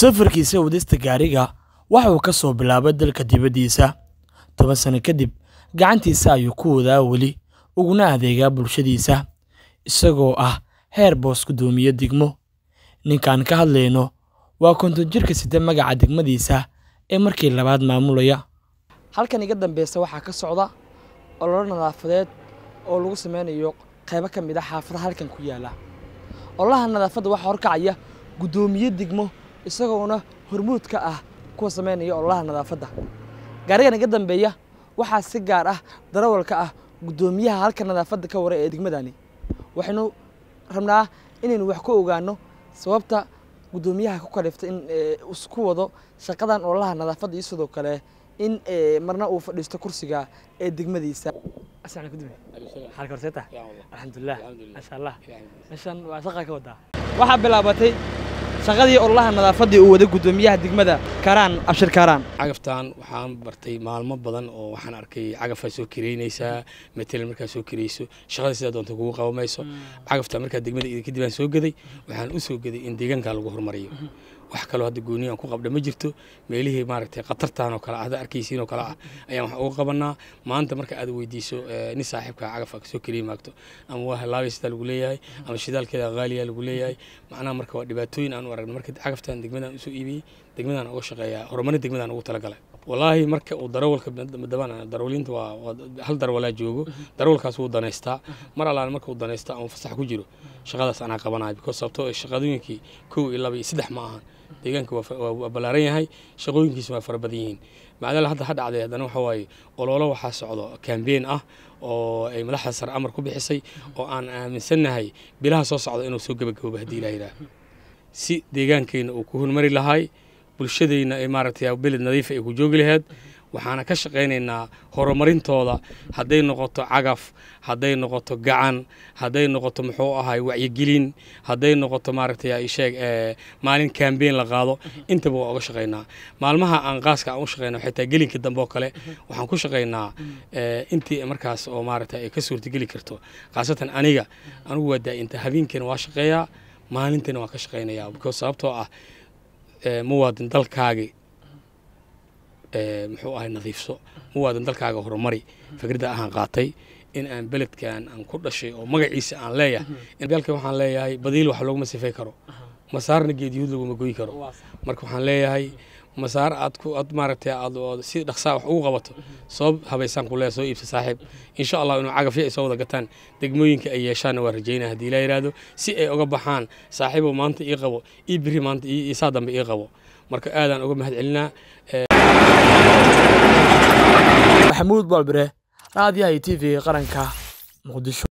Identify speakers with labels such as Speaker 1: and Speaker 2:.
Speaker 1: safarkiisa wadista gaariga waxa uu ka soo bilaabay dalka dibaddiisa toban sano kadib gacantiisa ayuu ku wadaa weli uguna adeegaa bulshadiisa isagoo ah heer boos gudoomiye degmo ninkaan ka hadlayno waa konton jirka sida magaca degmadiisa ee markii labaad maamulaya halkan iga dambeysa waxaa ka socda ololo nadaafadeed oo lagu sameynayo qaybo ka mid a ah xaafada halkan ku yaala ololaha nadaafadda waxaa horkacaya guddoomiye degmo isagoona hormuudka ah kuwa samaynaya ololaha nadaafadda gaarigan iga dambeeya waxaa si gaar ah darawalka ah guddoomiyaha halka nadaafadda ka wara ee degmadani waxaynu rabnaa inaynu wax ku ogaano sababta guddoomiyaha ku kaliftay in eh, isku wado shaqadan ololaha nadaafadda iyo sidoo kale in eh, marna uu fadhiisto kursiga ee degmadiisa ah? alxamdulilah masha allah meeshan waa shaqaa ka wadaa waxaa bilaabatay shaqadii ololaha nadaafadii uu wada gudoomiyaha degmada karaan abshir karaan
Speaker 2: cagaftan waxaan bartay maalmo badan oo waxaan arkay cagafaa soo kiraynaysaa matal markaa soo kirayso shaqada sidaa doonta kugu qaba hmm. cagafta markaa degmada kadib aan soo geday waxaan u geday in deegaankaa lagu horumariyo wax kaloo hadda gooni aan ku qabdha ma jirto meelihii maaragtay khatartan oo kale ah ada arkaysiin oo kale ah ayaan wax uga qabanaa maanta marka aad weydiiso eh, nin saaxiibka ah, cagafaa kasoo keliyi maagto ama waa halaabaysidaa lagu leeyahay ama shidaalkeeda haaliyaa lagu leeyahay macnaha marka waa dhibaatooyin aan aanu aragna markii cagaftan degmadan usoo iibiyey degmadan uga shaqeeyaa horumarin degmadan ugu talagalay walaahi marka uu darawalka daban darawaliinta waa hal darawalaa joogo darawalkaas wuu danaystaa mar allaan marka uu danaysta ama fasax ku jiro shaqadaas anaa qabanaya because sababtoo ah shaqadooyinkii kow iyo laba iyo saddex ma ahan deegaanka waa ballaaran yahay shaqooyinkiisa waa fara yihiin macdala hadda ha dhacday haddana waxa waaye ololo waxaa socdo kambeyn ah oo ay madaxda sare amar ku bixisay oo aan aaminsannahay bilaha soo socda inuu soo gebagaboba haddii ilaa yidhaah si deegaankeyna uu ku hormari lahay bulshadeyna ay maaragtay beled nadiifa ah ay ku joogi lahayd waxaana ka shaqaynaynaa horumarintooda hadday noqoto cagaf hadday noqoto gacan hadday noqoto muxuu ahay wacyigelin hadday noqoto maaragtay maalin kambeyn la qaado intaba waa uga shaqaynaa maalmaha aan qaaska aan u shaqayna xitaa gelinka dambe oo kale waxaan ku shaqaynaa intii markaas oo maaragtay ay ka suurtageli karto khaasatan aniga anugu waa daa-inta habeenkeena waa shaqeeyaa maalintina waan ka shaqeynayaa because sababtoo ah eh, muwaadin dalkaagi eh, muxuu ahay nadiifso muwaadin dalkaaga horumari fikradda ahaan qaatay in aan beledkan aan ku dhashay oo magaciisa aan leeyahay galka waxaan leeyahay badiil wax looguma sifey karo masaarna geedyuhuud laguma goyi karo marka waxaan leeyahay masaar aad ad maaragtay aad si dhaqsaa wax ugu qabato soo habaysaan kulee soo iibsa saaxiib insha allah inuu cagafyo ay soo wada gataan degmooyinka ay yeeshaanna waa rajaynaa ah. haddii laa yidhaahdo si ay uga baxaan saaxiibow maanta ii qabo ii biri maanta isaa dambe ii qabo marka aadaan uga mahad celinaa
Speaker 1: maxamuud balbire raadiyaha t v qaranka muqdisho